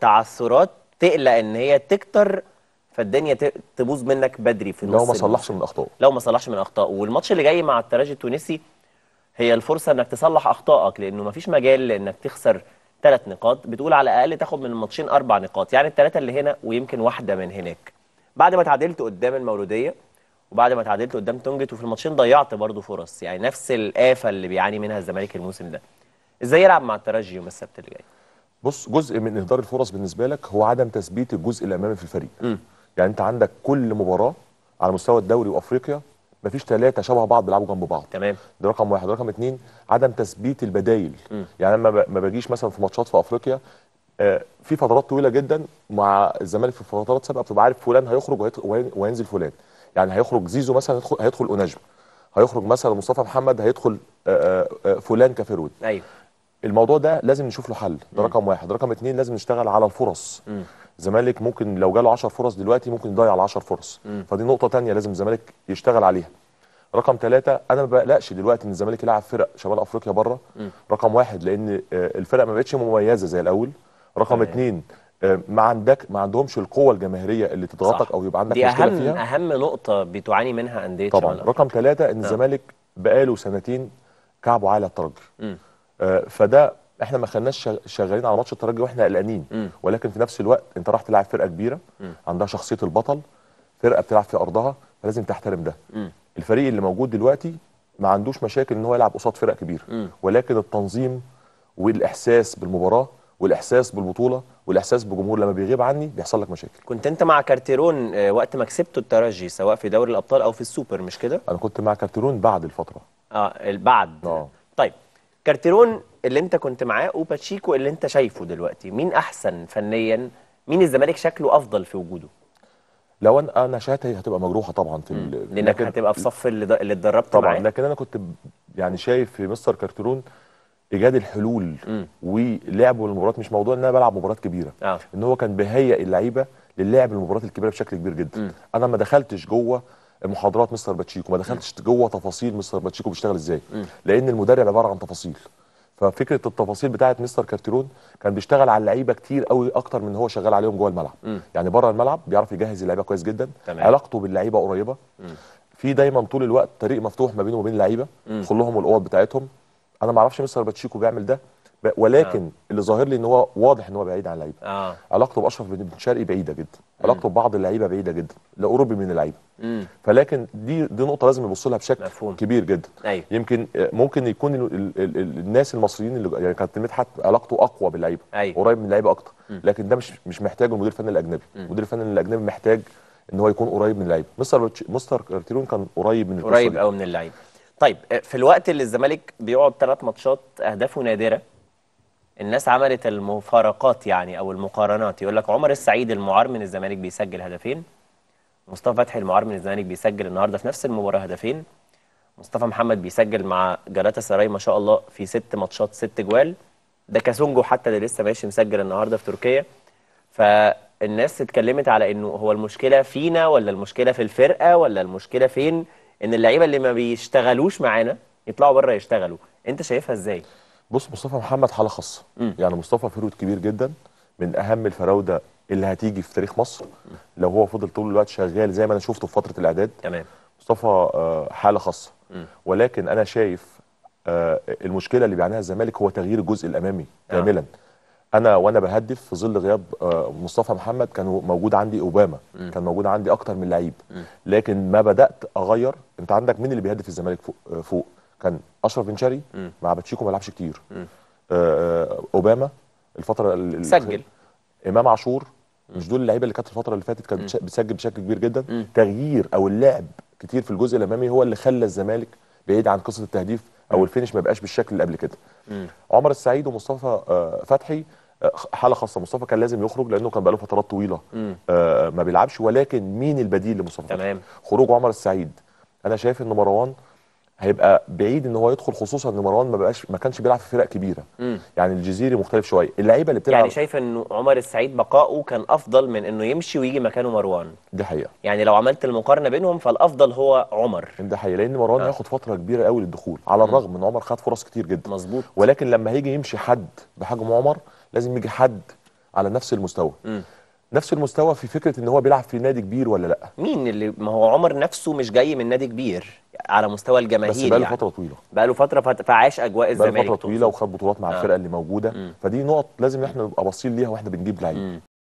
تعثرات تقلق ان هي تكتر فالدنيا تبوظ منك بدري في نص لو ما صلحش من اخطائه لو ما صلحش من اخطائه والماتش اللي جاي مع الترجي التونسي هي الفرصه انك تصلح اخطائك لانه ما فيش مجال لانك تخسر ثلاث نقاط بتقول على الاقل تاخد من الماتشين اربع نقاط يعني الثلاثه اللي هنا ويمكن واحده من هناك بعد ما تعادلت قدام المولوديه وبعد ما تعادلت قدام تونجت وفي الماتشين ضيعت برضه فرص يعني نفس الآفة اللي بيعاني منها الزمالك الموسم ده ازاي يلعب مع الترجي يوم السبت اللي جاي بص جزء من اهدار الفرص بالنسبه لك هو عدم تثبيت الجزء الامامي في الفريق م. يعني انت عندك كل مباراه على مستوى الدوري وافريقيا مفيش ثلاثه شبه بعض بيلعبوا جنب بعض تمام ده رقم واحد رقم اثنين عدم تثبيت البدايل م. يعني انا ما باجيش مثلا في ماتشات في افريقيا آه، في فترات طويله جدا مع الزمالك في فترات سابقه بتبقى عارف فلان هيخرج وهينزل فلان يعني هيخرج زيزو مثلا هيدخل اوناجم هيخرج مثلا مصطفى محمد هيدخل آه، آه، فلان كفيرود ايوه الموضوع ده لازم نشوف له حل ده رقم واحد رقم اتنين لازم نشتغل على الفرص الزمالك ممكن لو جاله 10 فرص دلوقتي ممكن يضيع ال 10 فرص فدي نقطه ثانيه لازم الزمالك يشتغل عليها رقم ثلاثة انا ما بقلقش دلوقتي ان الزمالك يلعب فرق شمال افريقيا بره رقم واحد لان آه، الفرق ما بقتش مميزه زي الاول رقم اثنين آه، ما عندك ما عندهمش القوه الجماهيريه اللي تضغطك او يبقى عندك دي مشكله أهم فيها اهم نقطه بتعاني منها انديه طبعا رقم ثلاثة ان نعم. الزمالك بقاله سنتين كعبه على الترجي آه، فده احنا ما خلناش شغالين على ماتش الترجي واحنا قلقانين ولكن في نفس الوقت انت راح تلعب فرقه كبيره مم. عندها شخصيه البطل فرقه بتلعب في ارضها فلازم تحترم ده مم. الفريق اللي موجود دلوقتي ما عندوش مشاكل ان هو يلعب قصاد فرق كبيره مم. ولكن التنظيم والاحساس بالمباراه والاحساس بالبطوله والاحساس بجمهور لما بيغيب عني بيحصل لك مشاكل كنت انت مع كارتيرون آه، وقت ما كسبته الترجي سواء في دوري الابطال او في السوبر مش كده انا كنت مع كارتيرون بعد الفتره اه بعد اه طيب كارتيرون اللي انت كنت معاه وباتشيكو اللي انت شايفه دلوقتي مين احسن فنيا مين الزمالك شكله افضل في وجوده لو انا انا شهادتي هتبقى مجروحه طبعا في لانك هتبقى في صف اللي اللي اتدربت طبعا معاه. لكن انا كنت يعني شايف في مستر كارتيرون ايجاد الحلول مم. ولعبه للمباريات مش موضوع ان انا بلعب مباريات كبيره آه. ان هو كان بيهيئ اللعيبه للعب المباريات الكبيره بشكل كبير جدا مم. انا ما دخلتش جوه محاضرات مستر باتشيكو ما دخلتش جوه تفاصيل مستر باتشيكو بيشتغل ازاي لان المدرب عباره عن تفاصيل ففكره التفاصيل بتاعه مستر كارتيرون كان بيشتغل على اللعيبه كتير قوي اكتر من هو شغال عليهم جوه الملعب مم. يعني بره الملعب بيعرف يجهز اللعيبه كويس جدا تمام. علاقته باللعيبه قريبه في دايما طول الوقت طريق مفتوح ما بينه وبين اللعيبه لهم الاوض بتاعتهم انا ما اعرفش مستر باتشيكو بيعمل ده ولكن آه. اللي ظاهر لي ان هو واضح ان هو بعيد عن اللعيبه آه. علاقته باشرف بن شرقي بعيده جدا علاقته ببعض اللعيبه بعيده جدا لا من اللعيبه فلكن دي دي نقطه لازم نبص لها بشكل مفهوم. كبير جدا أيوه. يمكن آه، ممكن يكون الـ الـ الـ الناس المصريين اللي يعني كابتن مدحت علاقته اقوى باللعيبه أيوه. قريب من اللعيبه اكتر مم. لكن ده مش مش محتاجه المدير الفني الاجنبي المدير الفني الاجنبي محتاج ان هو يكون قريب من اللعيبه مستر مستر كارتيرون كان قريب من قريب قوي من اللعيبه طيب آه، في الوقت اللي الزمالك بيقعد ثلاث ماتشات اهدافه نادره الناس عملت المفارقات يعني او المقارنات يقول لك عمر السعيد المعار من الزمالك بيسجل هدفين مصطفى فتحي المعار من الزمالك بيسجل النهارده في نفس المباراه هدفين مصطفى محمد بيسجل مع جلاتا سراي ما شاء الله في ست ماتشات ست جوال ده كاسونجو حتى اللي لسه ماشي مسجل النهارده في تركيا فالناس اتكلمت على انه هو المشكله فينا ولا المشكله في الفرقه ولا المشكله فين ان اللعيبه اللي ما بيشتغلوش معانا يطلعوا بره يشتغلوا انت شايفها ازاي بص مصطفى محمد حاله خاصه يعني مصطفى فرود كبير جدا من اهم الفراوده اللي هتيجي في تاريخ مصر لو هو فضل طول الوقت شغال زي ما انا شفته في فتره الاعداد تمام مصطفى آه، حاله خاصه ولكن انا شايف آه، المشكله اللي بيعانيها الزمالك هو تغيير الجزء الامامي آه. كاملا انا وانا بهدف في ظل غياب مصطفى محمد كان موجود عندي اوباما كان موجود عندي اكتر من لعيب لكن ما بدات اغير انت عندك مين اللي بيهدف الزمالك فوق, كان اشرف بن شري مع باتشيكو ما لعبش كتير اوباما الفتره سجل امام عاشور مش دول اللعيبه اللي كانت الفتره اللي فاتت كانت بتسجل بشكل كبير جدا م. تغيير او اللعب كتير في الجزء الامامي هو اللي خلى الزمالك بعيد عن قصه التهديف او الفينش ما بقاش بالشكل اللي قبل كده عمر السعيد ومصطفى آه، فتحي آه، حاله خاصه مصطفى كان لازم يخرج لانه كان بقاله فترات طويله آه ما بيلعبش ولكن مين البديل لمصطفى تمام خروج عمر السعيد انا شايف ان مروان هيبقى بعيد ان هو يدخل خصوصا ان مروان ما بقاش ما كانش بيلعب في فرق كبيره مم. يعني الجزيري مختلف شويه اللعيبه اللي بتلعب يعني شايف ان عمر السعيد بقاؤه كان افضل من انه يمشي ويجي مكانه مروان دي حقيقه يعني لو عملت المقارنه بينهم فالافضل هو عمر ده حقيقه لان مروان آه. هياخد فتره كبيره قوي للدخول على الرغم مم. ان عمر خد فرص كتير جدا مظبوط ولكن لما هيجي يمشي حد بحجم عمر لازم يجي حد على نفس المستوى مم. نفس المستوى في فكره ان هو بيلعب في نادي كبير ولا لا مين اللي ما هو عمر نفسه مش جاي من نادي كبير على مستوى الجماهير بس بقاله يعني. فتره طويله بقاله فتره فعاش اجواء الزمالك بقاله فتره طويله وخد بطولات مع آه. الفرقه اللي موجوده م. فدي نقط لازم احنا نبقى باصين ليها واحنا بنجيب لعيب